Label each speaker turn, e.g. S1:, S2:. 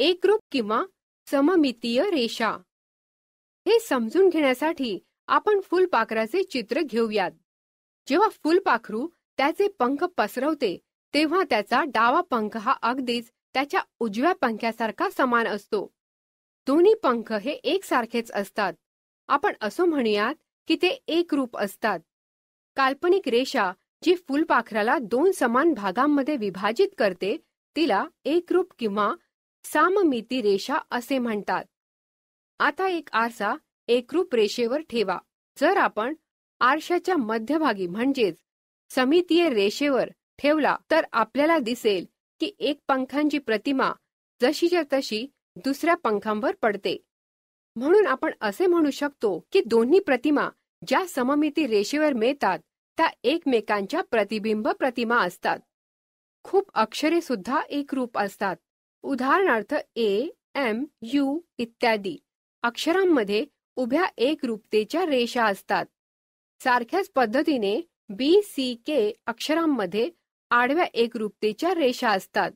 S1: एकरूप किंवा सममितीय रेषा हे समजून घेण्यासाठी आपण फुलपाखराचे चित्र घेऊयात जेव्हा फुलपाखरू त्याचे पंख पसरवते तेव्हा त्याचा डावा पंख हा अगदीच त्याच्या उजव्या पंख्यासारखा समान असतो दोन्ही पंख हे एकसारखेच असतात आपण असं म्हणूयात की ते एक रूप असतात काल्पनिक रेषा जी फुलपाखराला दोन समान भागांमध्ये विभाजित करते तिला एकरूप किंवा साममिती रेषा असे म्हणतात आता एक आरसा एकरूप रेषेवर ठेवा जर आपण आरशाच्या मध्यभागी म्हणजेच समितीय रेषेवर ठेवला तर आपल्याला दिसेल की एक पंखांची प्रतिमा जशीच्या तशी दुसऱ्या पंखांवर पडते म्हणून आपण असे म्हणू शकतो की दोन्ही प्रतिमा ज्या सममिती रेषेवर मिळतात त्या एकमेकांच्या प्रतिबिंब प्रतिमा असतात खूप अक्षरे सुद्धा एकरूप असतात उदाहरणार्थ ए एम यू इत्यादी अक्षरांमध्ये उभ्या एक एकरूपतेच्या रेषा असतात सारख्याच पद्धतीने बी सी के अक्षरांमध्ये आडव्या एकरूपतेच्या रेषा असतात